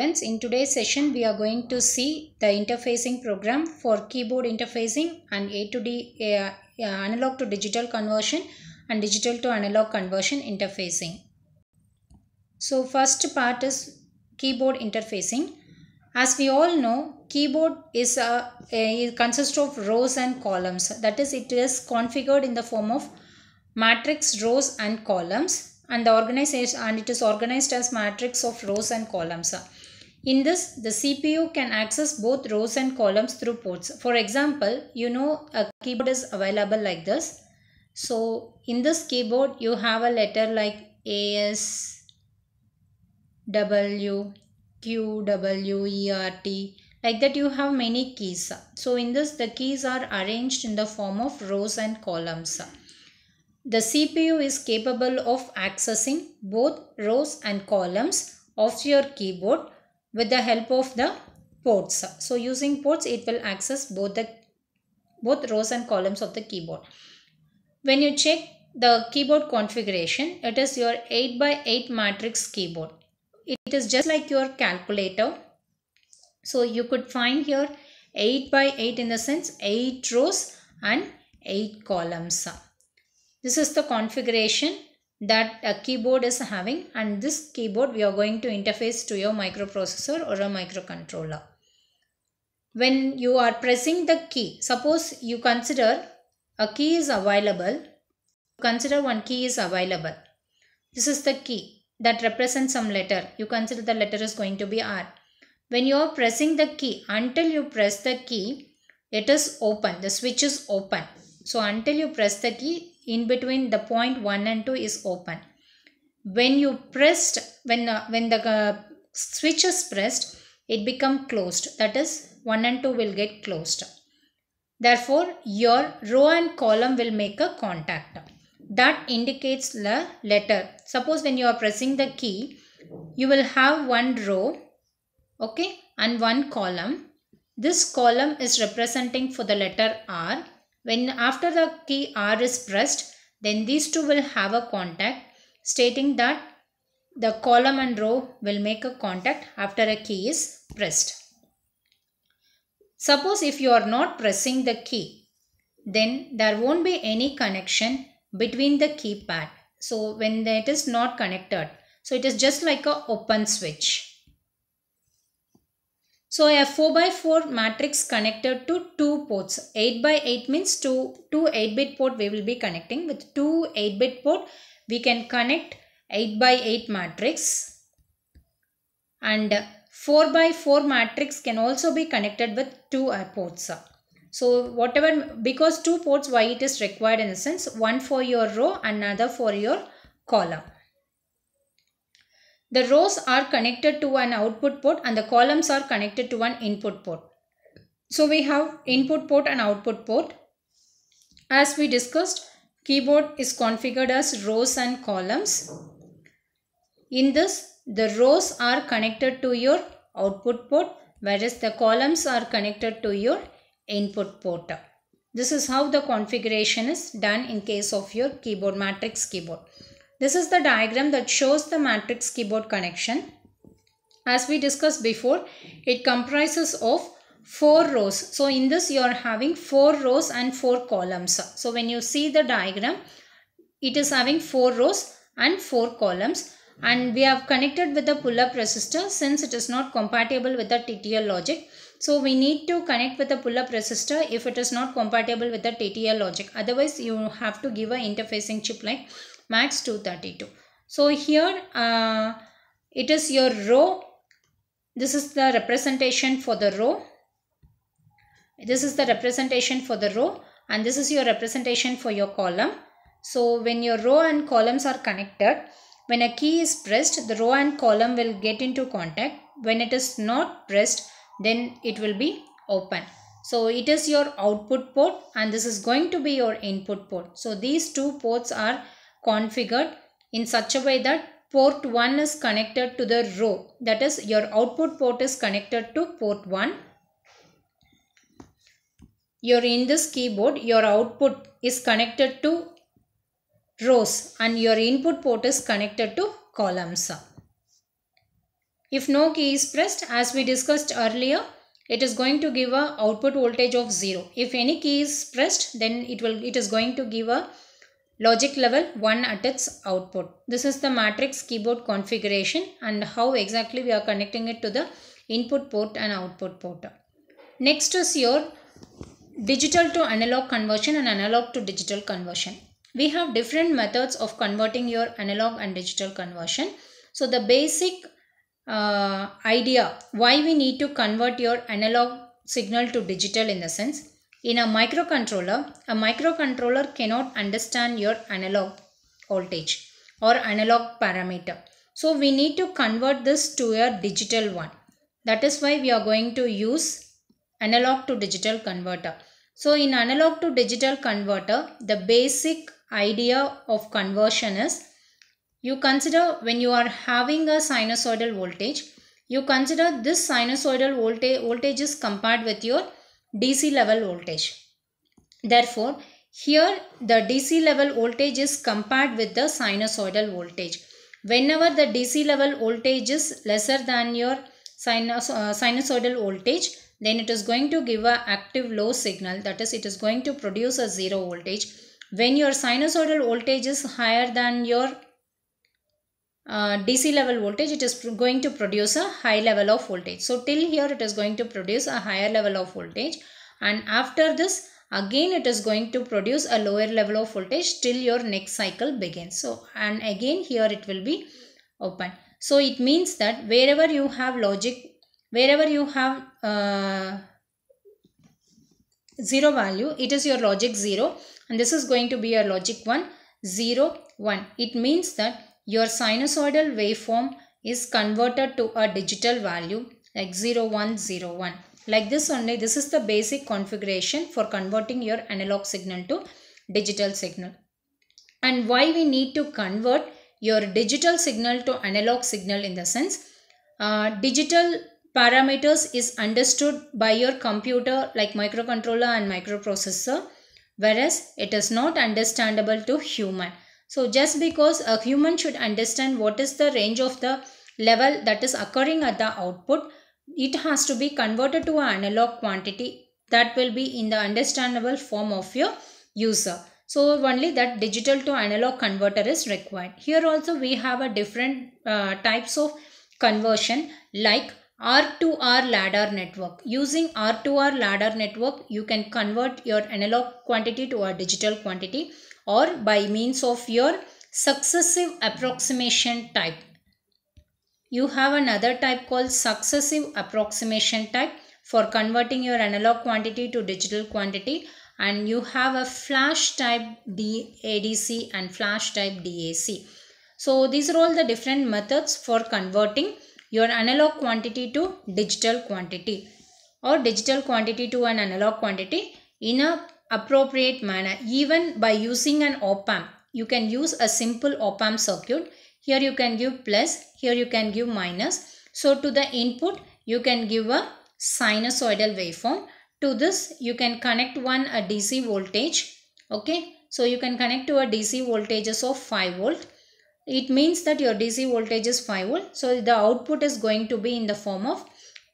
Friends, in today's session, we are going to see the interfacing program for keyboard interfacing and A to D, uh, analog to digital conversion and digital to analog conversion interfacing. So first part is keyboard interfacing. As we all know, keyboard is a, a consists of rows and columns. That is, it is configured in the form of matrix rows and columns and the organization and it is organized as matrix of rows and columns in this, the CPU can access both rows and columns through ports. For example, you know a keyboard is available like this. So in this keyboard, you have a letter like A, S, W, Q, W, E, R, T. Like that you have many keys. So in this, the keys are arranged in the form of rows and columns. The CPU is capable of accessing both rows and columns of your keyboard with the help of the ports. So using ports it will access both the both rows and columns of the keyboard. When you check the keyboard configuration it is your 8 by 8 matrix keyboard. It is just like your calculator. So you could find here 8 by 8 in the sense 8 rows and 8 columns. This is the configuration that a keyboard is having and this keyboard we are going to interface to your microprocessor or a microcontroller. When you are pressing the key, suppose you consider a key is available, consider one key is available. This is the key that represents some letter. You consider the letter is going to be R. When you are pressing the key, until you press the key, it is open, the switch is open. So until you press the key, in between the point 1 and 2 is open. When you pressed, when, uh, when the uh, switch is pressed, it become closed. That is 1 and 2 will get closed. Therefore, your row and column will make a contact. That indicates the letter. Suppose when you are pressing the key, you will have one row okay and one column. This column is representing for the letter R when after the key R is pressed, then these two will have a contact stating that the column and row will make a contact after a key is pressed. Suppose if you are not pressing the key, then there won't be any connection between the keypad. So when it is not connected, so it is just like a open switch. So a 4 by 4 matrix connected to two ports. 8 by 8 means two, two 8 bit port we will be connecting. With two 8 bit port we can connect 8 by 8 matrix and 4 by 4 matrix can also be connected with two uh, ports. So whatever because two ports why it is required in a sense one for your row another for your column. The rows are connected to an output port and the columns are connected to an input port. So we have input port and output port. As we discussed, keyboard is configured as rows and columns. In this, the rows are connected to your output port whereas the columns are connected to your input port. This is how the configuration is done in case of your keyboard matrix keyboard. This is the diagram that shows the matrix keyboard connection. As we discussed before, it comprises of four rows. So in this you are having four rows and four columns. So when you see the diagram, it is having four rows and four columns and we have connected with the pull-up resistor since it is not compatible with the TTL logic. So we need to connect with the pull-up resistor if it is not compatible with the TTL logic. Otherwise you have to give a interfacing chip like max 232 so here uh, it is your row this is the representation for the row this is the representation for the row and this is your representation for your column so when your row and columns are connected when a key is pressed the row and column will get into contact when it is not pressed then it will be open so it is your output port and this is going to be your input port so these two ports are configured in such a way that port 1 is connected to the row that is your output port is connected to port 1 your in this keyboard your output is connected to rows and your input port is connected to columns if no key is pressed as we discussed earlier it is going to give a output voltage of 0 if any key is pressed then it will it is going to give a Logic level 1 at its output. This is the matrix keyboard configuration and how exactly we are connecting it to the input port and output port. Next is your digital to analog conversion and analog to digital conversion. We have different methods of converting your analog and digital conversion. So the basic uh, idea why we need to convert your analog signal to digital in the sense in a microcontroller, a microcontroller cannot understand your analog voltage or analog parameter. So we need to convert this to a digital one. That is why we are going to use analog to digital converter. So in analog to digital converter, the basic idea of conversion is you consider when you are having a sinusoidal voltage, you consider this sinusoidal voltage, voltage is compared with your DC level voltage. Therefore, here the DC level voltage is compared with the sinusoidal voltage. Whenever the DC level voltage is lesser than your sinus, uh, sinusoidal voltage, then it is going to give a active low signal that is it is going to produce a zero voltage. When your sinusoidal voltage is higher than your uh, DC level voltage, it is going to produce a high level of voltage. So till here it is going to produce a higher level of voltage and after this again it is going to produce a lower level of voltage till your next cycle begins. So and again here it will be open. So it means that wherever you have logic, wherever you have uh, 0 value, it is your logic 0 and this is going to be your logic one zero one. It means that your sinusoidal waveform is converted to a digital value like 0101. Like this only, this is the basic configuration for converting your analog signal to digital signal. And why we need to convert your digital signal to analog signal in the sense uh, digital parameters is understood by your computer like microcontroller and microprocessor whereas it is not understandable to human so just because a human should understand what is the range of the level that is occurring at the output, it has to be converted to an analog quantity that will be in the understandable form of your user. So only that digital to analog converter is required. Here also we have a different uh, types of conversion like R2R ladder network. Using R2R ladder network, you can convert your analog quantity to a digital quantity or by means of your successive approximation type. You have another type called successive approximation type for converting your analog quantity to digital quantity and you have a flash type DADC and flash type DAC. So these are all the different methods for converting your analog quantity to digital quantity or digital quantity to an analog quantity in a appropriate manner even by using an op amp. You can use a simple op amp circuit. Here you can give plus, here you can give minus. So to the input you can give a sinusoidal waveform. To this you can connect one a DC voltage. Okay. So you can connect to a DC voltage of 5 volt. It means that your DC voltage is 5 volt. So the output is going to be in the form of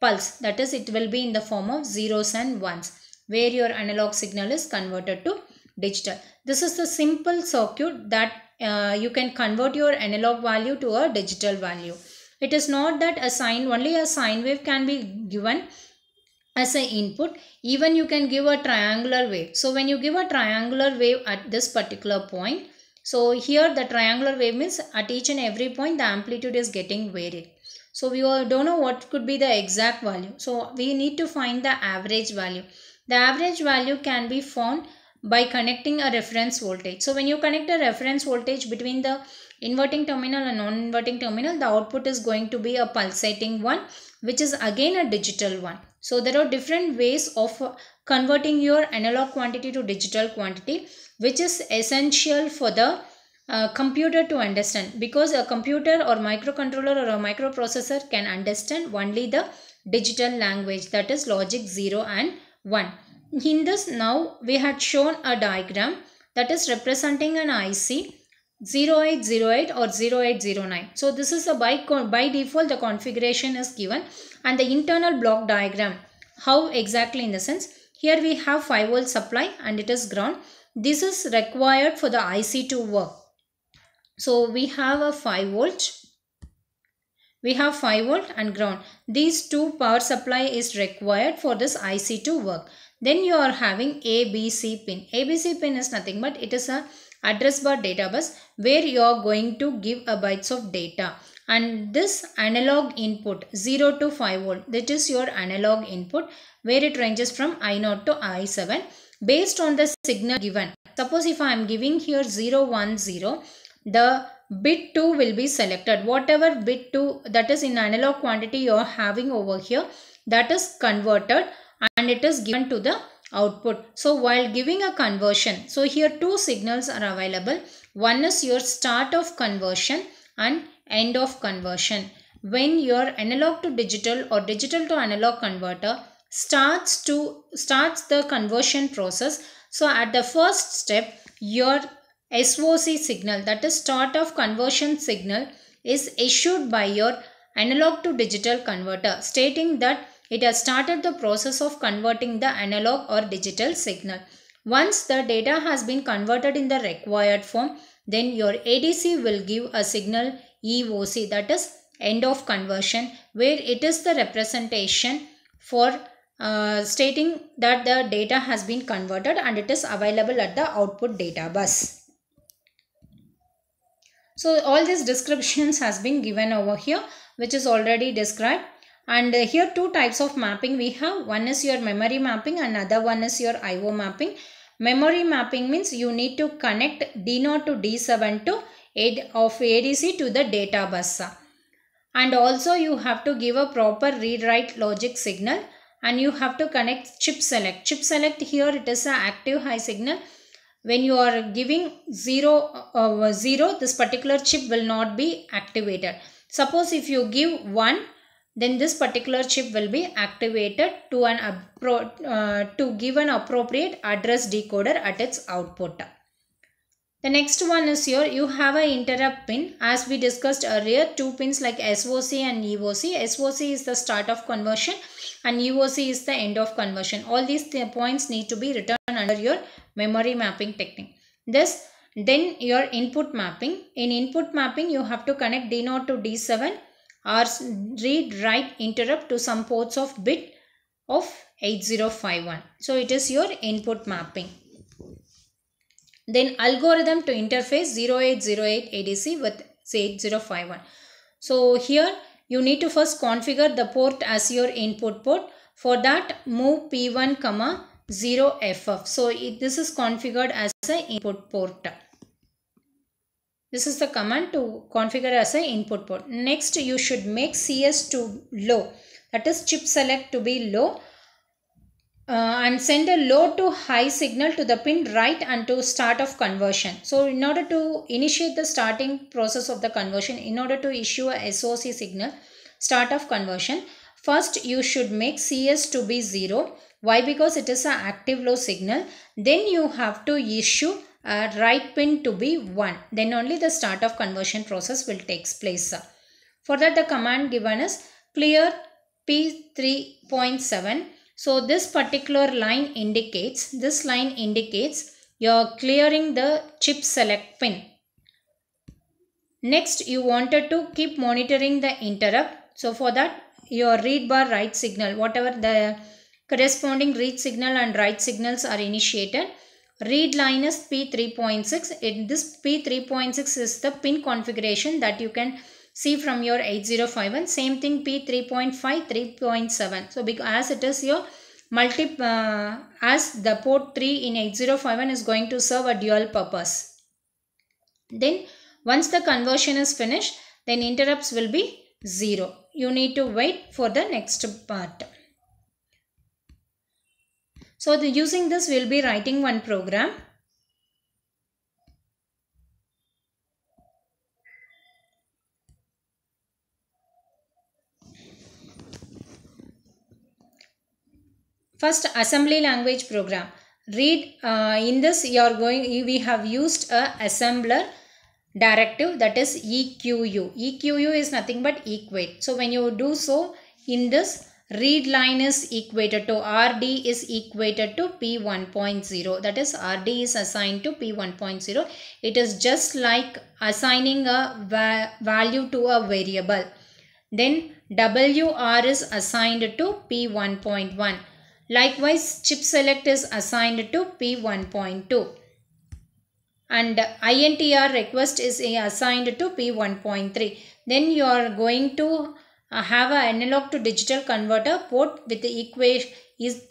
pulse. That is it will be in the form of zeros and ones where your analog signal is converted to digital. This is the simple circuit that uh, you can convert your analog value to a digital value. It is not that a sine, only a sine wave can be given as an input. Even you can give a triangular wave. So when you give a triangular wave at this particular point, so here the triangular wave means at each and every point the amplitude is getting varied. So we don't know what could be the exact value. So we need to find the average value. The average value can be found by connecting a reference voltage. So when you connect a reference voltage between the inverting terminal and non-inverting terminal, the output is going to be a pulsating one, which is again a digital one. So there are different ways of converting your analog quantity to digital quantity, which is essential for the uh, computer to understand because a computer or microcontroller or a microprocessor can understand only the digital language that is logic 0 and 1. In this now we had shown a diagram that is representing an IC 0808 or 0809. So this is a by, by default the configuration is given and the internal block diagram. How exactly in the sense here we have 5 volt supply and it is ground. This is required for the IC to work. So we have a 5 volt we have 5 volt and ground. These two power supply is required for this IC to work. Then you are having ABC pin. ABC pin is nothing but it is a address bar data bus where you are going to give a bytes of data and this analog input 0 to 5 volt that is your analog input where it ranges from I0 to I7 based on the signal given. Suppose if I am giving here 010 the bit 2 will be selected whatever bit 2 that is in analog quantity you are having over here that is converted and it is given to the output so while giving a conversion so here two signals are available one is your start of conversion and end of conversion when your analog to digital or digital to analog converter starts to starts the conversion process so at the first step your SOC signal that is start of conversion signal is issued by your analog to digital converter stating that it has started the process of converting the analog or digital signal. Once the data has been converted in the required form, then your ADC will give a signal EOC that is end of conversion where it is the representation for uh, stating that the data has been converted and it is available at the output data bus. So all these descriptions has been given over here which is already described and uh, here two types of mapping we have one is your memory mapping another one is your IO mapping. Memory mapping means you need to connect D0 to D7 to of ADC to the data bus and also you have to give a proper read write logic signal and you have to connect chip select. Chip select here it is an active high signal when you are giving 0, uh, uh, 0 this particular chip will not be activated. Suppose if you give 1 then this particular chip will be activated to, an uh, to give an appropriate address decoder at its output. The next one is here you have a interrupt pin as we discussed earlier two pins like SOC and EOC. SOC is the start of conversion and EOC is the end of conversion. All these th points need to be written under your memory mapping technique. This then your input mapping. In input mapping you have to connect D0 to D7 or read write interrupt to some ports of bit of 8051. So it is your input mapping. Then algorithm to interface 0808 ADC with 8051. So here you need to first configure the port as your input port. For that move P1 comma 0FF. So it, this is configured as an input port. This is the command to configure as an input port. Next you should make CS to low that is chip select to be low uh, and send a low to high signal to the pin right and to start of conversion. So in order to initiate the starting process of the conversion, in order to issue a SOC signal, start of conversion, first you should make CS to be 0 why? Because it is an active low signal. Then you have to issue a right pin to be 1. Then only the start of conversion process will takes place. For that the command given is clear P3.7. So this particular line indicates, this line indicates you are clearing the chip select pin. Next you wanted to keep monitoring the interrupt. So for that your read bar write signal whatever the Corresponding read signal and write signals are initiated. Read line is P3.6. In this P3.6 is the pin configuration that you can see from your 8051. Same thing P3.5, 3.7. So because it is your multi uh, as the port 3 in 8051 is going to serve a dual purpose. Then once the conversion is finished, then interrupts will be 0. You need to wait for the next part. So the, using this we will be writing one program. First assembly language program. Read uh, in this you are going we have used a assembler directive that is EQU. EQU is nothing but equate. So when you do so in this read line is equated to RD is equated to P1.0 that is RD is assigned to P1.0 it is just like assigning a va value to a variable then WR is assigned to P1.1 likewise chip select is assigned to P1.2 and INTR request is assigned to P1.3 then you are going to uh, have a analog to digital converter port with the equation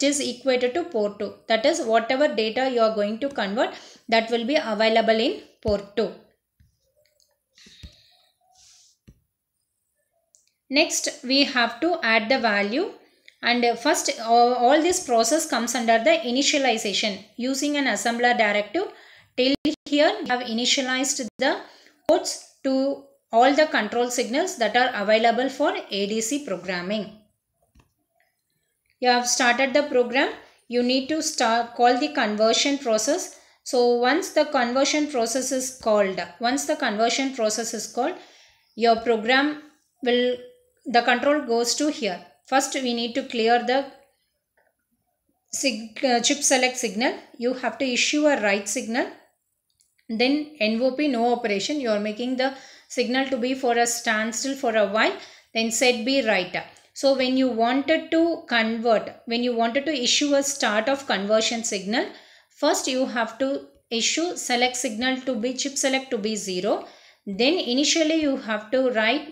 just equated to port 2 that is whatever data you are going to convert that will be available in port 2 next we have to add the value and uh, first all this process comes under the initialization using an assembler directive till here we have initialized the ports to all the control signals that are available for ADC programming. You have started the program. You need to start call the conversion process. So once the conversion process is called, once the conversion process is called, your program will, the control goes to here. First we need to clear the sig, uh, chip select signal. You have to issue a write signal. Then NOP no operation. You are making the signal to be for a standstill for a while then set B right up. So when you wanted to convert, when you wanted to issue a start of conversion signal, first you have to issue select signal to be chip select to be 0. Then initially you have to write,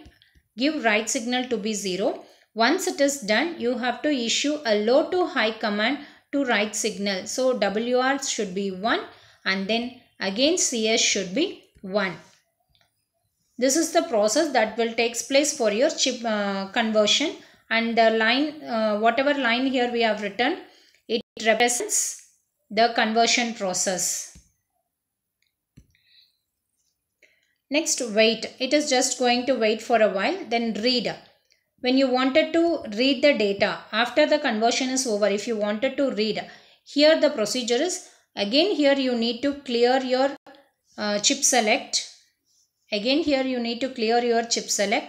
give write signal to be 0. Once it is done, you have to issue a low to high command to write signal. So WR should be 1 and then again CS should be 1. This is the process that will takes place for your chip uh, conversion and the line uh, whatever line here we have written it represents the conversion process. Next wait. It is just going to wait for a while then read. When you wanted to read the data after the conversion is over if you wanted to read here the procedure is again here you need to clear your uh, chip select Again here you need to clear your chip select.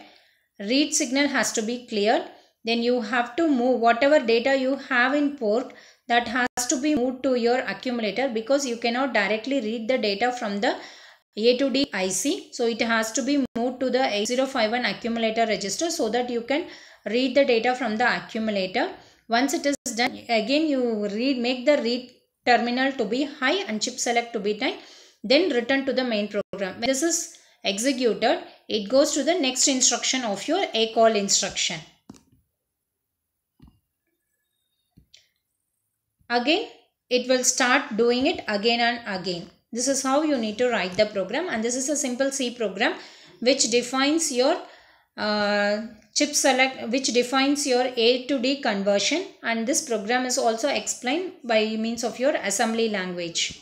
Read signal has to be cleared. Then you have to move whatever data you have in port that has to be moved to your accumulator because you cannot directly read the data from the a to D IC. So it has to be moved to the 8051 accumulator register so that you can read the data from the accumulator. Once it is done, again you read make the read terminal to be high and chip select to be high. Then return to the main program. This is executed, it goes to the next instruction of your acall instruction. Again, it will start doing it again and again. This is how you need to write the program and this is a simple C program which defines your uh, chip select which defines your A to D conversion and this program is also explained by means of your assembly language.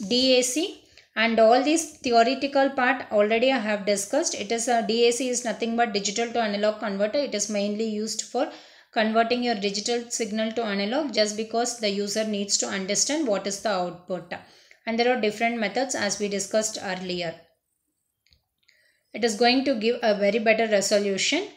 DAC and all these theoretical part already I have discussed. It is a DAC is nothing but digital to analog converter. It is mainly used for converting your digital signal to analog just because the user needs to understand what is the output. And there are different methods as we discussed earlier. It is going to give a very better resolution